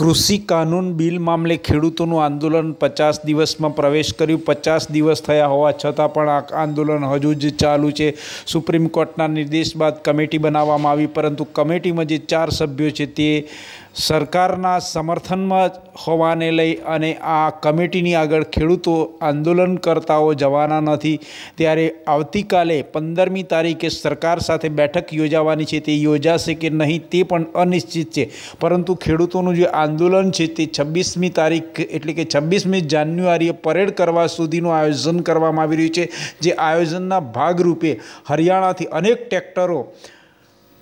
કૃષિ કાનૂન બિલ મામલે ખેડૂતોનું આંદોલન પચાસ દિવસમાં પ્રવેશ કર્યું પચાસ દિવસ થયા હોવા છતાં પણ આ આંદોલન હજુ જ ચાલુ છે સુપ્રીમ કોર્ટના નિર્દેશ બાદ કમિટી બનાવવામાં આવી પરંતુ કમિટીમાં જે ચાર સભ્યો છે તે સરકારના સમર્થનમાં હોવાને લઈ અને આ કમિટીની આગળ ખેડૂતો આંદોલનકર્તાઓ જવાના નથી ત્યારે આવતીકાલે પંદરમી તારીખે સરકાર સાથે બેઠક યોજાવાની છે તે યોજાશે કે નહીં તે પણ અનિશ્ચિત છે પરંતુ ખેડૂતોનું જે આ આંદોલન છે તે છવ્વીસમી તારીખ એટલે કે છવ્વીસમી જાન્યુઆરીએ પરેડ કરવા સુધીનું આયોજન કરવામાં આવી રહ્યું છે જે આયોજનના ભાગરૂપે હરિયાણાથી અનેક ટ્રેક્ટરો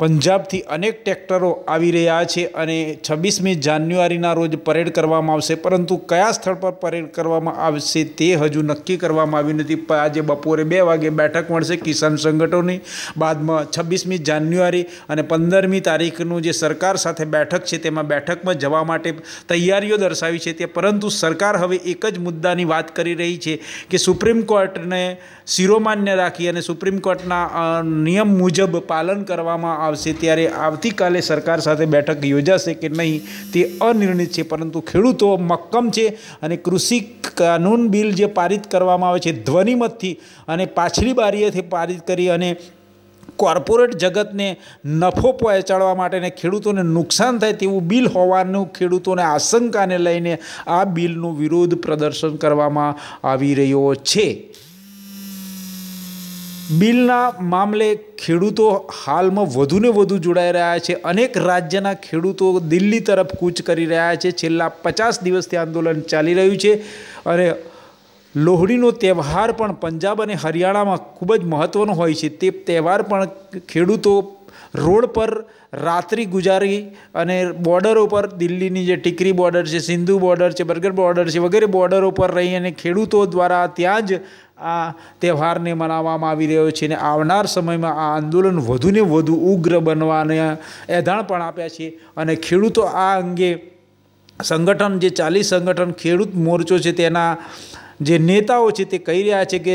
પંજાબથી અનેક ટ્રેક્ટરો આવી રહ્યા છે અને છવ્વીસમી જાન્યુઆરીના રોજ પરેડ કરવામાં આવશે પરંતુ કયા સ્થળ પર પરેડ કરવામાં આવશે તે હજુ નક્કી કરવામાં આવ્યું નથી આજે બપોરે બે વાગે બેઠક મળશે કિસાન સંગઠનોની બાદમાં છવ્વીસમી જાન્યુઆરી અને પંદરમી તારીખનું જે સરકાર સાથે બેઠક છે તેમાં બેઠકમાં જવા માટે તૈયારીઓ દર્શાવી છે તે પરંતુ સરકાર હવે એક જ મુદ્દાની વાત કરી રહી છે કે સુપ્રીમ કોર્ટને શિરોમાન્ય રાખી અને સુપ્રીમ કોર્ટના નિયમ મુજબ પાલન કરવામાં આવશે ત્યારે આવતીકાલે સરકાર સાથે બેઠક યોજાશે કે નહીં તે અનિર્ણિત છે પરંતુ ખેડૂતો મક્કમ છે અને કૃષિ કાનૂન બિલ જે પારિત કરવામાં આવે છે ધ્વનિમતથી અને પાછલી બારીએથી પારિત કરી અને કોર્પોરેટ જગતને નફો પહોંચાડવા માટેને ખેડૂતોને નુકસાન થાય તેવું બિલ હોવાનું ખેડૂતોને આશંકાને લઈને આ બિલનું વિરોધ પ્રદર્શન કરવામાં આવી રહ્યો છે બિલના મામલે ખેડૂતો હાલમાં વધુને વધુ જોડાઈ રહ્યા છે અનેક રાજ્યના ખેડૂતો દિલ્હી તરફ કૂચ કરી રહ્યા છે છેલ્લા પચાસ દિવસથી આંદોલન ચાલી રહ્યું છે અને લોહડીનો તહેવાર પણ પંજાબ અને હરિયાણામાં ખૂબ જ મહત્ત્વનો હોય છે તે તહેવાર પણ ખેડૂતો રોડ પર રાત્રિ ગુજારી અને બોર્ડરો પર દિલ્હીની જે ટીકરી બોર્ડર છે સિંધુ બોર્ડર છે બર્ગર બોર્ડર છે વગેરે બોર્ડરો પર રહી અને ખેડૂતો દ્વારા ત્યાં જ આ તહેવારને મનાવવામાં આવી રહ્યો છે અને આવનાર સમયમાં આ આંદોલન વધુને વધુ ઉગ્ર બનવાને એધાણ પણ આપ્યા છે અને ખેડૂતો આ અંગે સંગઠન જે ચાલીસ સંગઠન ખેડૂત મોરચો છે તેના જે નેતાઓ છે તે કહી રહ્યા છે કે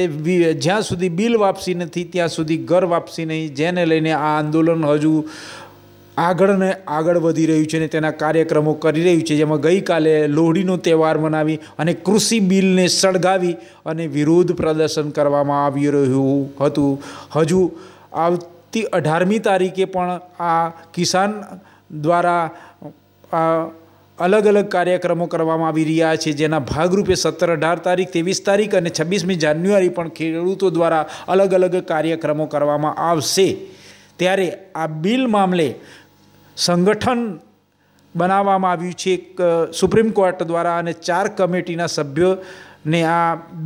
જ્યાં સુધી બિલ વાપસી નથી ત્યાં સુધી ઘર વાપસી નહીં જેને લઈને આ આંદોલન હજુ આગળ ને આગળ વધી રહ્યું છે અને તેના કાર્યક્રમો કરી રહ્યું છે જેમાં ગઈકાલે લોહડીનો તહેવાર મનાવી અને કૃષિ બિલને સળગાવી અને વિરોધ પ્રદર્શન કરવામાં આવી રહ્યું હતું હજુ આવતી અઢારમી તારીખે પણ આ કિસાન દ્વારા અલગ અલગ કાર્યક્રમો કરવામાં આવી રહ્યા છે જેના ભાગરૂપે સત્તર અઢાર તારીખ ત્રેવીસ તારીખ અને છવ્વીસમી જાન્યુઆરી પણ ખેડૂતો દ્વારા અલગ અલગ કાર્યક્રમો કરવામાં આવશે ત્યારે આ બિલ મામલે સંગઠન બનાવવામાં આવ્યું છે એક સુપ્રીમ કોર્ટ દ્વારા અને ચાર કમિટીના સભ્યોને આ